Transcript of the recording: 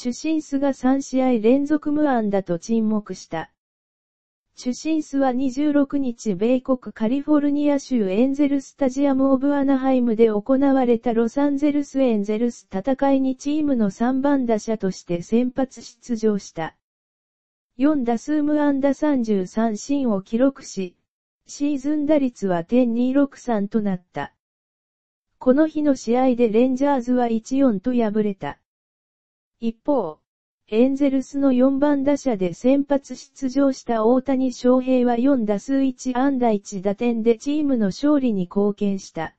主審スが3試合連続無安打と沈黙した。主審スは26日米国カリフォルニア州エンゼルスタジアムオブアナハイムで行われたロサンゼルスエンゼルス戦いにチームの3番打者として先発出場した。4打数無安打33ンを記録し、シーズン打率は点263となった。この日の試合でレンジャーズは1-4と敗れた。一方、エンゼルスの4番打者で先発出場した大谷翔平は4打数1安打1打点でチームの勝利に貢献した。